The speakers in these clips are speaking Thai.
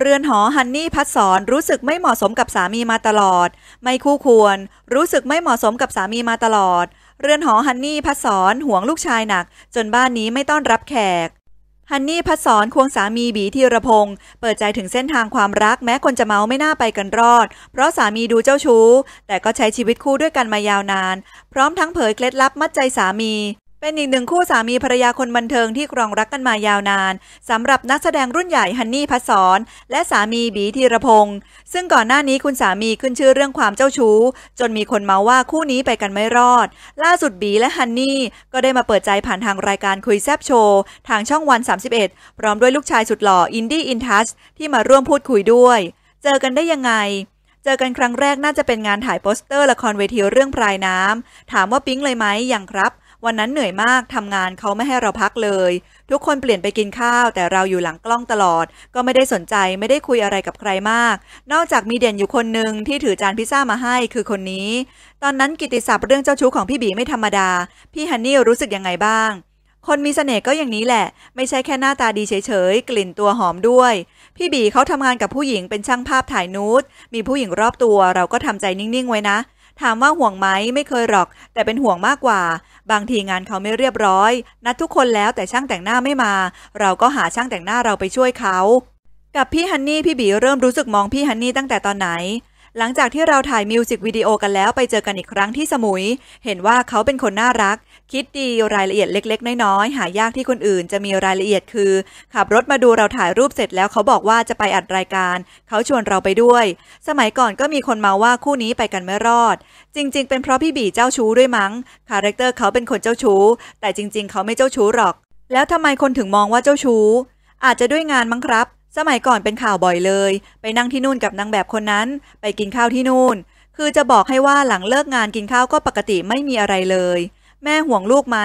เรือนหอฮันนี่พัดสอนรู้สึกไม่เหมาะสมกับสามีมาตลอด ไม่คู่ควร รู้สึกไม่เหมาะสมกับสามีมาตลอด เรือนหอฮันนี่พัดสอนห่วงลูกชายหนักจนบ้านนี้ไม่ต้อนรับแขก ฮันนี่พัดสอนควงสามีบีธีรพงศ์เปิดใจถึงเส้นทางความรักแม้คนจะเมาไม่น่าไปกันรอด เพราะสามีดูเจ้าชู้ แต่ก็ใช้ชีวิตคู่ด้วยกันมายาวนานพร้อมทั้งเผยเคล็ดลับมัดใจสามีเป็นอีกหนึ่งคู่สามีภรรยาคนบันเทิงที่ครองรักกันมายาวนาน สำหรับนักแสดงรุ่นใหญ่ฮันนี่พัสรและสามีบีธีรพงศ์ซึ่งก่อนหน้านี้คุณสามีขึ้นชื่อเรื่องความเจ้าชู้จนมีคนมาว่าคู่นี้ไปกันไม่รอด ล่าสุดบีและฮันนี่ ก็ได้มาเปิดใจผ่านทางรายการคุยแซบโชว์ ทางช่องวัน 31 พร้อมด้วยลูกชายสุดหล่ออินดี้อินทัชที่มาร่วมพูดคุยด้วย เจอกันได้ยังไง เจอกันครั้งแรกน่าจะเป็นงานถ่ายโปสเตอร์ละครเวทีเรื่องพรายน้ำถามว่าปิ๊งเลยไหมยังครับวันนั้นเหนื่อยมาก ทำงานเขาไม่ให้เราพักเลย ทุกคนเปลี่ยนไปกินข้าว แต่เราอยู่หลังกล้องตลอด ก็ไม่ได้สนใจไม่ได้คุยอะไรกับใครมาก นอกจากมีเด่นอยู่คนหนึ่งที่ถือจานพิซซ่ามาให้คือคนนี้ ตอนนั้นกิติศัพท์เรื่องเจ้าชู้ของพี่บีไม่ธรรมดา พี่ฮันนี่รู้สึกยังไงบ้าง คนมีเสน่ห์ก็อย่างนี้แหละ ไม่ใช่แค่หน้าตาดีเฉยๆ กลิ่นตัวหอมด้วย พี่บีเขาทำงานกับผู้หญิงเป็นช่างภาพถ่ายนูดมีผู้หญิงรอบตัว เราก็ทำใจนิ่งๆไว้นะถามว่าห่วงไหมไม่เคยหรอก แต่เป็นห่วงมากกว่า บางทีงานเขาไม่เรียบร้อย นัดทุกคนแล้วแต่ช่างแต่งหน้าไม่มา เราก็หาช่างแต่งหน้าเราไปช่วยเขา กับพี่ฮันนี่พี่บีเริ่มรู้สึกมองพี่ฮันนี่ตั้งแต่ตอนไหนหลังจากที่เราถ่ายมิวสิกวิดีโอกันแล้วไปเจอกันอีกครั้งที่สมุยเห็นว่าเขาเป็นคนน่ารัก คิดดีรายละเอียดเล็กๆ น้อยๆหายากที่คนอื่นจะมีรายละเอียด คือ ขับรถมาดูเราถ่ายรูปเสร็จแล้วเขาบอกว่าจะไปอัดรายการ เขาชวนเราไปด้วย สมัยก่อนก็มีคนมาว่าคู่นี้ไปกันไม่รอด จริงๆ เป็นเพราะพี่บีเจ้าชู้ด้วยมั้งคาแรคเตอร์เขาเป็นคนเจ้าชู้แต่จริง ๆ เขาไม่เจ้าชู้หรอก แล้วทำไมคนถึงมองว่าเจ้าชู้ อาจจะด้วยงานมั้งครับสมัยก่อนเป็นข่าวบ่อยเลยไปนั่งที่นู่นกับนางแบบคนนั้น ไปกินข้าวที่นู่น คือจะบอกให้ว่าหลังเลิกงานกินข้าวก็ปกติไม่มีอะไรเลย แม่ห่วงลูกไหม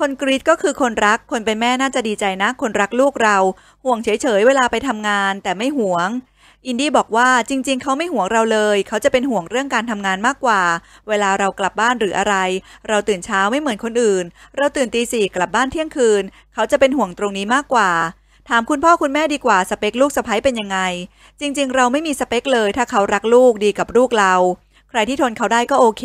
คนกรีดก็คือคนรัก คนเป็นแม่น่าจะดีใจนะคนรักลูกเรา ห่วงเฉยๆเวลาไปทำงานแต่ไม่ห่วง อินดี้บอกว่าจริงๆ เขาไม่ห่วงเราเลยเขาจะเป็นห่วงเรื่องการทำงานมากกว่า เวลาเรากลับบ้านหรืออะไร เราตื่นเช้าไม่เหมือนคนอื่น เราตื่นตีสี่กลับบ้านเที่ยงคืนเขาจะเป็นห่วงตรงนี้มากกว่าถามคุณพ่อคุณแม่ดีกว่าสเปคลูกสะพ้ยเป็นยังไง จริง ๆเราไม่มีสเปคเลย ถ้าเขารักลูกดีกับลูกเรา ใครที่ทนเขาได้ก็โอเค